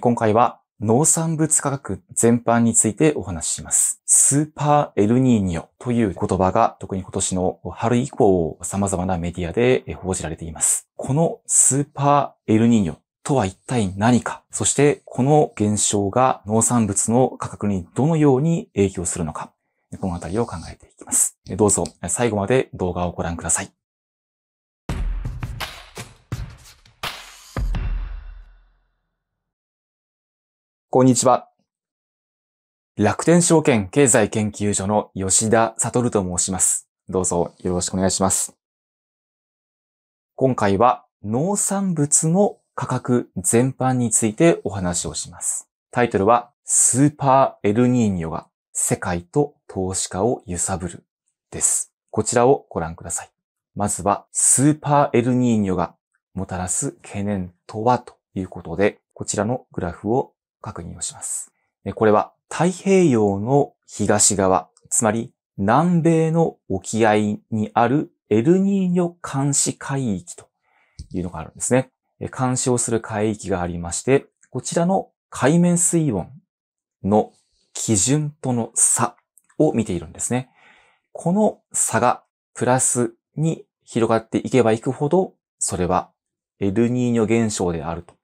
今回は農産物価格全般についてお話しします。スーパーエルニーニョという言葉が特に今年の春以降様々なメディアで報じられています。このスーパーエルニーニョとは一体何かそしてこの現象が農産物の価格にどのように影響するのかこのあたりを考えていきます。どうぞ最後まで動画をご覧ください。こんにちは。楽天証券経済研究所の吉田悟と申します。どうぞよろしくお願いします。今回は農産物の価格全般についてお話をします。タイトルはスーパーエルニーニョが世界と投資家を揺さぶるです。こちらをご覧ください。まずはスーパーエルニーニョがもたらす懸念とはということで、こちらのグラフを確認をします。これは太平洋の東側、つまり南米の沖合にあるエルニーニョ監視海域というのがあるんですね。監視をする海域がありまして、こちらの海面水温の基準との差を見ているんですね。この差がプラスに広がっていけばいくほど、それはエルニーニョ現象であると。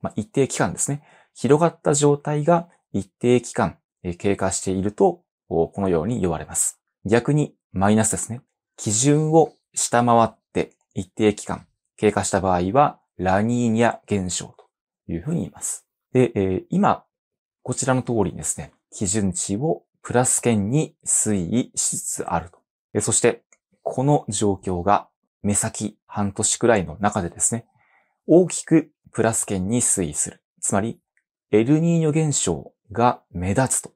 まあ、一定期間ですね。広がった状態が一定期間経過していると、このように言われます。逆にマイナスですね。基準を下回って一定期間経過した場合は、ラニーニャ現象というふうに言います。で、えー、今、こちらの通りにですね、基準値をプラス圏に推移しつつあると。そして、この状況が目先半年くらいの中でですね、大きくプラス圏に推移する。つまり、エルニーニョ現象が目立つと、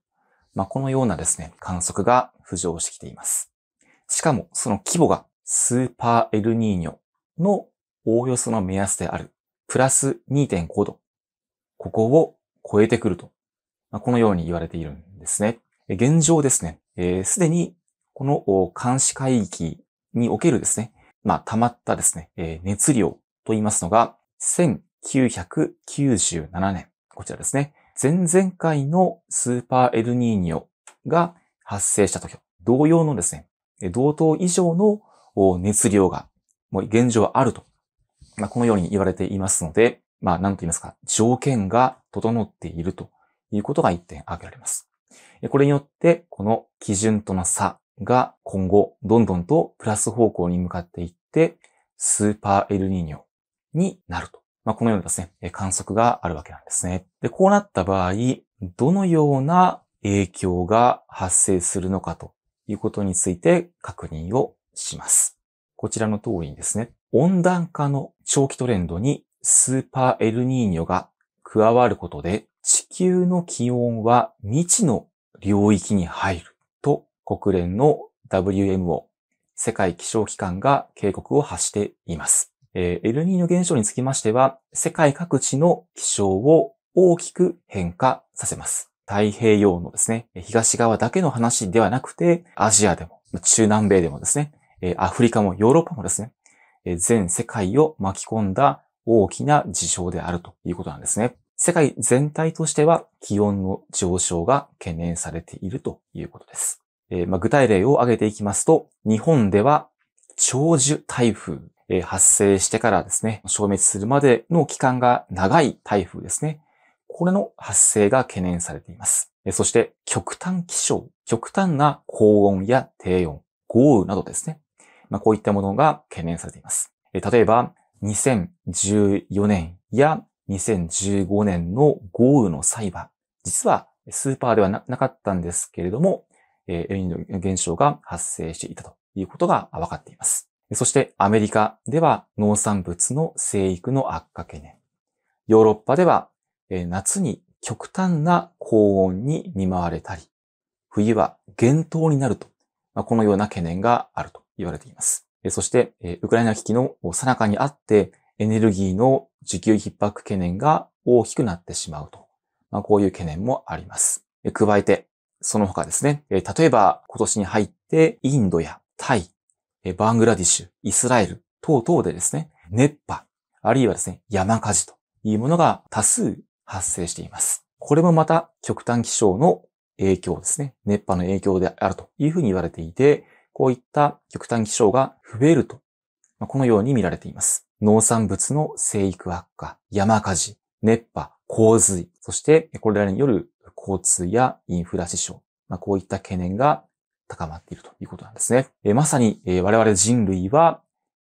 まあ、このようなですね、観測が浮上してきています。しかも、その規模がスーパーエルニーニョのおおよその目安である、プラス2.5度。ここを超えてくると、まあ、このように言われているんですね。現状ですね、す、えー、で、にこの監視海域におけるですね、まあ、溜まったですね、えー、熱量と言いますのが、1997年こちらですね。前々回のスーパーエルニーニョが発生した時、同様のですね、同等以上の熱量が、もう現状あると、まあ、このように言われていますので、まあ、なんと言いますか、条件が整っているということが一点挙げられます。これによって、この基準との差が今後、どんどんとプラス方向に向かっていって、スーパーエルニーニョになるとまあ、このようなですね、観測があるわけなんですね。で、こうなった場合、どのような影響が発生するのかということについて確認をします。こちらの通りにですね、温暖化の長期トレンドにスーパーエルニーニョが加わることで、地球の気温は未知の領域に入ると国連の WMO 世界気象機関が警告を発しています。えー、エルニーニョ現象につきましては、世界各地の気象を大きく変化させます。太平洋のですね、東側だけの話ではなくて、アジアでも、中南米でもですね、アフリカもヨーロッパもですね、全世界を巻き込んだ大きな事象であるということなんですね。世界全体としては気温の上昇が懸念されているということです。えー、まあ、具体例を挙げていきますと、日本では長寿台風、発生してからですね、消滅するまでの期間が長い台風ですね。これの発生が懸念されています。そして、極端気象、極端な高温や低温、豪雨などですね。まあ、こういったものが懸念されています。例えば、2014年や2015年の豪雨の裁判、実はスーパーではなかったんですけれども、エイニの現象が発生していたということが分かっています。そしてアメリカでは農産物の生育の悪化懸念。ヨーロッパでは夏に極端な高温に見舞われたり、冬は厳冬になると、このような懸念があると言われています。そして、ウクライナ危機の最中にあって、エネルギーの需給逼迫懸念が大きくなってしまうと。まこういう懸念もあります。加えて、その他ですね、例えば今年に入ってインドやタイ、バングラディッシュ、イスラエル等々でですね、熱波、あるいはですね、山火事というものが多数発生しています。これもまた極端気象の影響ですね。熱波の影響であるというふうに言われていて、こういった極端気象が増えると、このように見られています。農産物の生育悪化、山火事、熱波、洪水、そしてこれらによる交通やインフラ支障、まあ、こういった懸念が高まっているということなんですね。えまさに、え我々人類は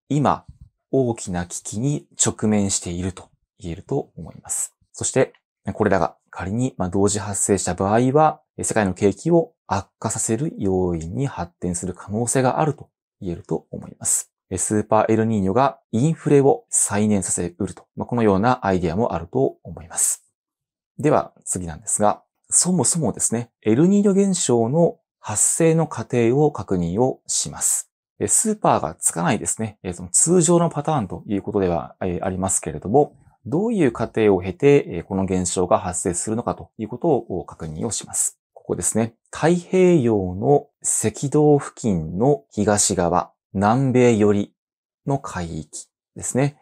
今大きな危機に直面していると言えると思います。そして、これらが仮に同時発生した場合は、世界の景気を悪化させる要因に発展する可能性があると言えると思います。スーパーエルニーニョがインフレを再燃させうると、このようなアイデアもあると思います。では次なんですが、そもそもですね、エルニーニョ現象の発生の過程を確認をします。スーパーがつかないですね。通常のパターンということではありますけれども、どういう過程を経て、この現象が発生するのかということを確認をします。ここですね。太平洋の赤道付近の東側、南米寄りの海域ですね。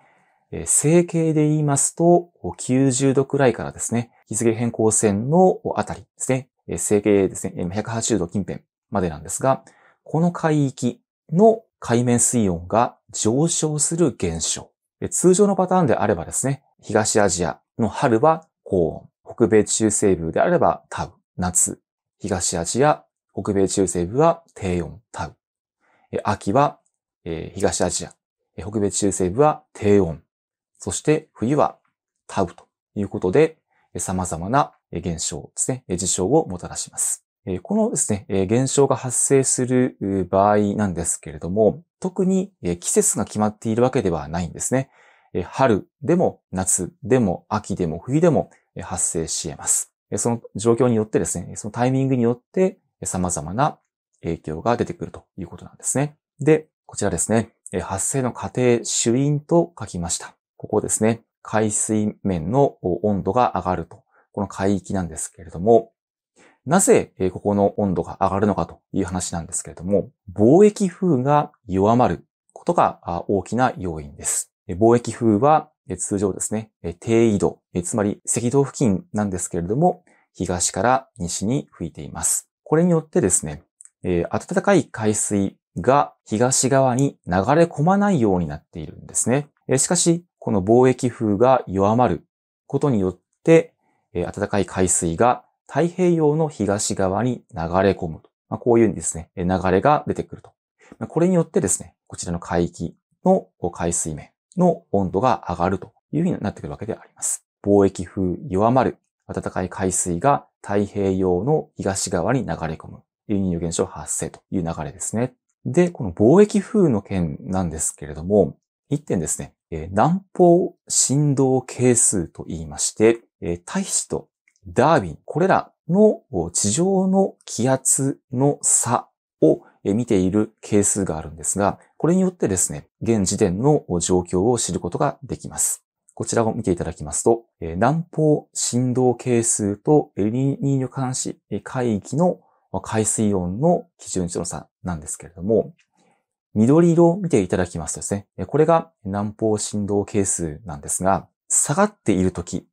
成形で言いますと、90度くらいからですね、日付変更線のあたりですね、整形ですね、180度近辺までなんですが、この海域の海面水温が上昇する現象。通常のパターンであればですね、東アジアの春は高温、北米中西部であればタウ、夏、東アジア、北米中西部は低温、タウ。秋は、東アジア、北米中西部は低温、そして冬はタウということで、様々な現象ですね、事象をもたらします。このですね、現象が発生する場合なんですけれども、特に季節が決まっているわけではないんですね。春でも夏でも秋でも冬でも発生し得ます。その状況によってですね、そのタイミングによって様々な影響が出てくるということなんですね。で、こちらですね、発生の過程、主因と書きました。ここですね、海水面の温度が上がるとこの海域なんですけれども、なぜ、えここの温度が上がるのかという話なんですけれども、貿易風が弱まることが大きな要因です。貿易風は通常ですね、低緯度、つまり赤道付近なんですけれども、東から西に吹いています。これによってですね、え暖かい海水が東側に流れ込まないようになっているんですね。えしかし、この貿易風が弱まることによって、えー、暖かい海水が太平洋の東側に流れ込むと。まあ、こういうですね、流れが出てくると。まあ、これによってですね、こちらの海域の海水面の温度が上がるというふうになってくるわけであります。貿易風弱まる暖かい海水が太平洋の東側に流れ込む。輸入現象発生という流れですね。で、この貿易風の件なんですけれども、一点ですね、え南方振動係数と言いまして、え大使とダーウィン、これらの地上の気圧の差を見ている係数があるんですが、これによってですね、現時点の状況を知ることができます。こちらを見ていただきますと、南方振動係数とエリニーニョ監視海域の海水温の基準値の差なんですけれども、緑色を見ていただきますとですね、これが南方振動係数なんですが、下がっている時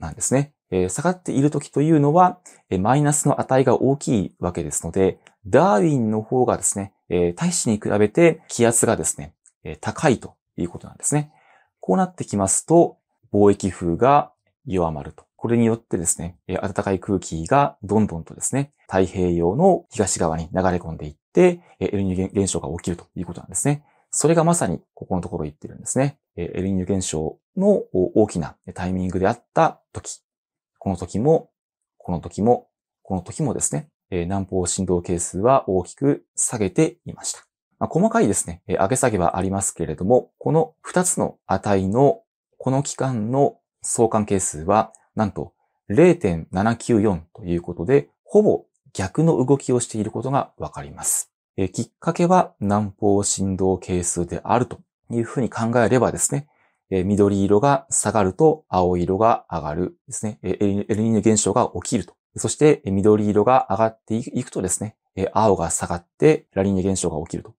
なんですね。えー、下がっている時というのは、えマイナスの値が大きいわけですので、ダーウィンの方がですね、えー、対に比べて気圧がですね、えー、高いということなんですね。こうなってきますと、貿易風が弱まると。これによってですね、えー、暖かい空気がどんどんとですね、太平洋の東側に流れ込んでいって、えエルニュ現象が起きるということなんですね。それがまさにここのところ言ってるんですね。エルニュ現象の大きなタイミングであった時、この時も、この時も、この時もですね、南方振動係数は大きく下げていました。まあ、細かいですね、上げ下げはありますけれども、この2つの値のこの期間の相関係数は、なんと0.794ということで、ほぼ逆の動きをしていることがわかります。きっかけは南方振動係数であるというふうに考えればですね、え緑色が下がると青色が上がるですね。エルニーニョ現象が起きると。そして、緑色が上がっていくとですね、青が下がってラリーニョ現象が起きると。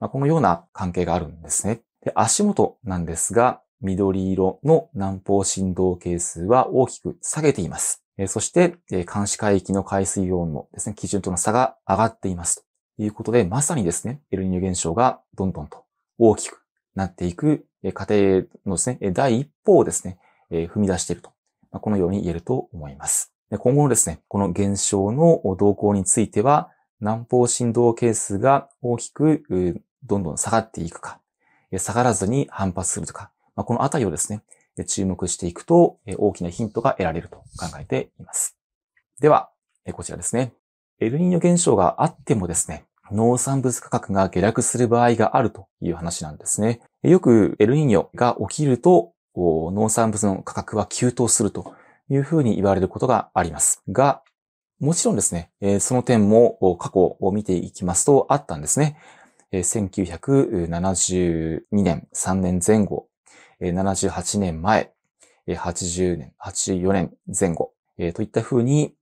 まあ、このような関係があるんですね。で足元なんですが、緑色の南方振動係数は大きく下げています。そして、監視海域の海水温のですね、基準との差が上がっています。ということで、まさにですね、エルニーニョ現象がどんどんと大きくなっていく過程のですね、第一歩をですね、踏み出していると。このように言えると思います。今後のですね、この現象の動向については、南方振動係数が大きくどんどん下がっていくか、下がらずに反発するとか、このあたりをですね、注目していくと大きなヒントが得られると考えています。では、こちらですね。エルニーニョ現象があってもですね、農産物価格が下落する場合があるという話なんですね。よくエルニーニョが起きると、農産物の価格は急騰するというふうに言われることがあります。が、もちろんですね、その点も過去を見ていきますとあったんですね。1972年、3年前後、78年前、80年、84年前後、といったふうに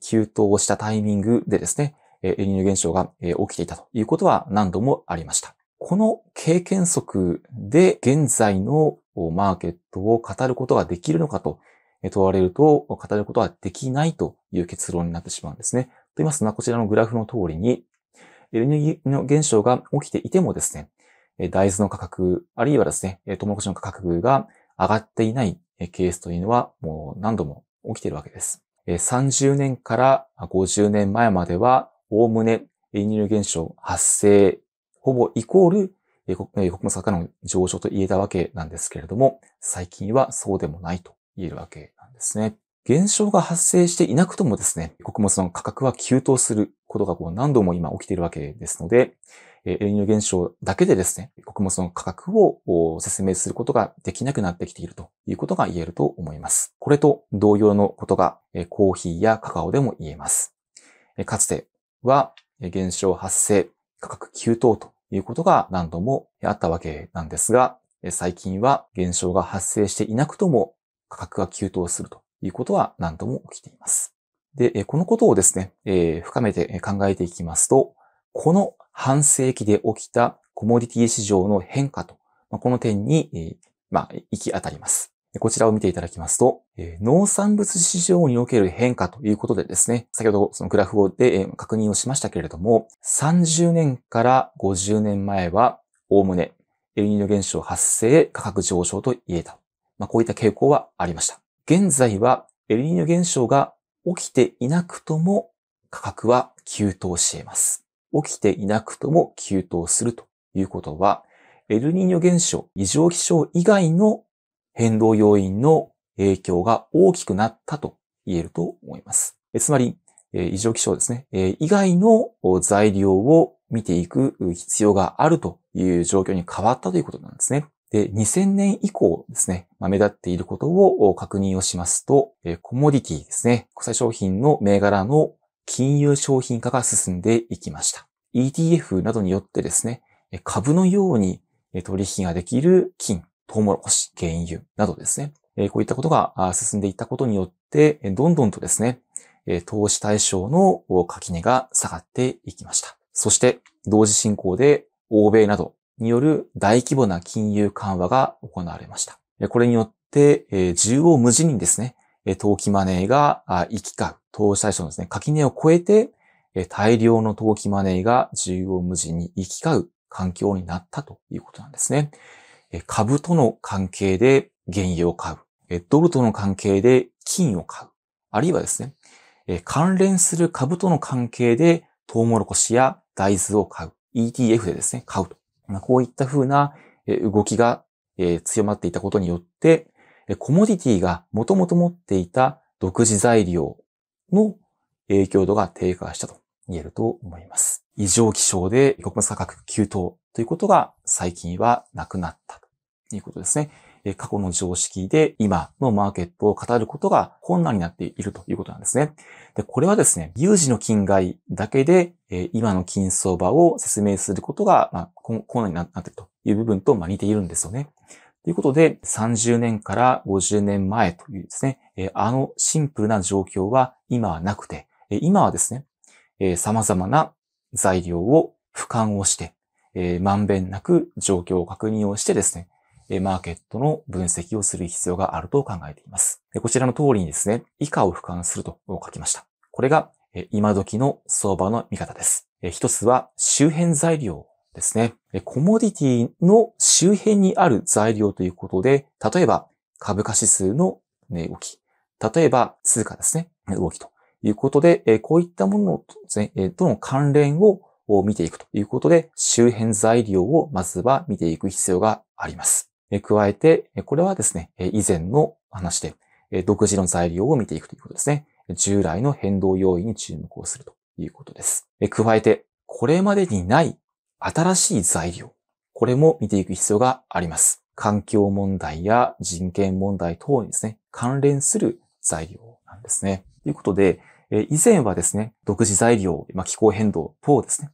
急騰したタイミングでですね、エリニー現象が起きていたということは何度もありました。この経験則で現在のマーケットを語ることができるのかと問われると、語ることはできないという結論になってしまうんですね。と言いますのは、こちらのグラフの通りに、エルニーの現象が起きていてもですね、大豆の価格、あるいはですね、トウモコシの価格が上がっていないケースというのはもう何度も起きているわけです。30年から50年前まではおおむね、エニー現象発生、ほぼイコール、えー、穀物価の上昇と言えたわけなんですけれども、最近はそうでもないと言えるわけなんですね。現象が発生していなくともですね、穀物の価格は急騰することがこう何度も今起きているわけですので、エルニーニョ現象だけでですね、穀物の価格を説明することができなくなってきているということが言えると思います。これと同様のことがコーヒーやカカオでも言えます。かつては減少発生、価格急騰ということが何度もあったわけなんですが、最近は減少が発生していなくとも価格が急騰するということは何度も起きています。で、このことをですね、え深めて考えていきますと、この半世紀で起きたコモディティ市場の変化と、まこの点に、えまあ、行き当たります。こちらを見ていただきますと、農産物市場における変化ということでですね、先ほどそのグラフで確認をしましたけれども、30年から50年前は、おおむね、エルニーニョ現象発生、価格上昇と言えた。まあ、こういった傾向はありました。現在は、エルニーニョ現象が起きていなくとも、価格は急騰し得ます。起きていなくとも急騰するということは、エルニーニョ現象、異常気象以外の変動要因の影響が大きくなったと言えると思います。つまり、異常気象ですね、以外の材料を見ていく必要があるという状況に変わったということなんですね。で、2000年以降ですね、目立っていることを確認をしますと、コモディティですね、国際商品の銘柄の金融商品化が進んでいきました。ETF などによってですね、株のように取引ができる金、トウモロコシ、原油などですね、こういったことが進んでいったことによって、どんどんとですね、投資対象の垣根が下がっていきました。そして、同時進行で欧米などによる大規模な金融緩和が行われました。これによって、縦横無尽にですね、投機マネーが行き交う、投資対象のですね、垣根を超えて、大量の投機マネーが縦横無尽に行き交う環境になったということなんですね。株との関係で原油を買う。ドルとの関係で金を買う。あるいはですね、関連する株との関係でトウモロコシや大豆を買う。ETF でですね、買うと。こういったふうな動きが強まっていたことによって、コモディティがもともと持っていた独自材料の影響度が低下したと言えると思います。異常気象で国物価格急騰ということが最近はなくなった。いうことですね。過去の常識で今のマーケットを語ることが困難になっているということなんですね。で、これはですね、有事の金外だけで、今の金相場を説明することが、まあ、困難になっているという部分と、似ているんですよね。ということで、30年から50年前というですね、あのシンプルな状況は今はなくて、今はですね、様々な材料を俯瞰をして、まんべんなく状況を確認をしてですね、マーケットの分析をする必要があると考えています。こちらの通りにですね、以下を俯瞰すると書きました。これが今時の相場の見方です。一つは周辺材料ですね。コモディティの周辺にある材料ということで、例えば株価指数の動き、例えば通貨ですね、動きということで、こういったものとの関連をを見ていくということで、周辺材料をまずは見ていく必要があります。加えて、これはですね、以前の話で、独自の材料を見ていくということですね。従来の変動要因に注目をするということです。加えて、これまでにない新しい材料、これも見ていく必要があります。環境問題や人権問題等にですね、関連する材料なんですね。ということで、以前はですね、独自材料、ま気候変動等ですね、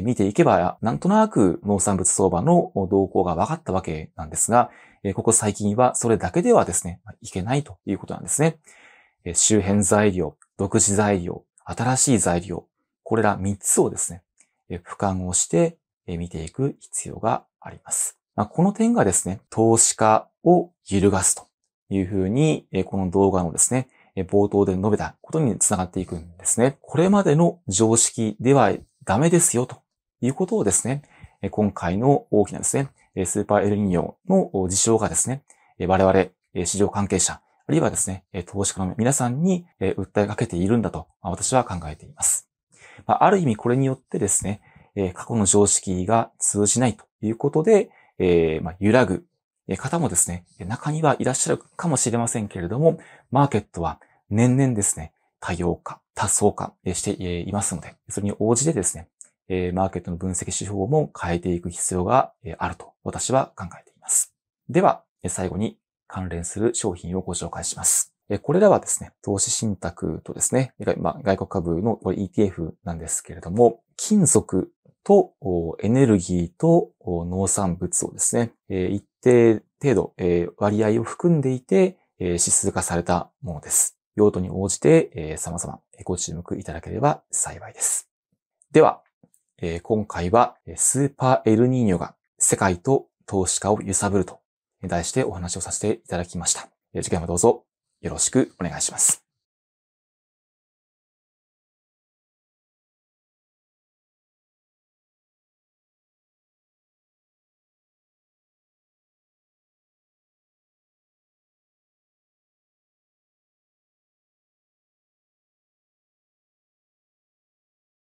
見ていけば、なんとなく農産物相場の動向が分かったわけなんですが、ここ最近はそれだけではですね、いけないということなんですね。周辺材料、独自材料、新しい材料、これら3つをですね、俯瞰をして見ていく必要があります。まこの点がですね、投資家を揺るがすというふうに、この動画のですね、冒頭で述べたことにつながっていくんですね。これまでの常識ではダメですよということをですね、今回の大きなですね、スーパーエルニーニョの事象がですね、我々市場関係者、あるいはですね、投資家の皆さんに訴えかけているんだと私は考えています。ある意味これによってですね、過去の常識が通じないということで、揺らぐ方もですね、中にはいらっしゃるかもしれませんけれども、マーケットは年々ですね、多様化、多層化していますので、それに応じてですね、えー、マーケットの分析手法も変えていく必要があると私は考えています。では、最後に関連する商品をご紹介します。これらはですね、投資信託とですね、まあ、外国株の ETF なんですけれども、金属とエネルギーと農産物をですね、一定程度割合を含んでいて指数化されたものです。用途に応じて様々ご注目いただければ幸いです。では、えー、今回はスーパーエルニーニョが世界と投資家を揺さぶると題してお話をさせていただきました。次回もどうぞよろしくお願いします。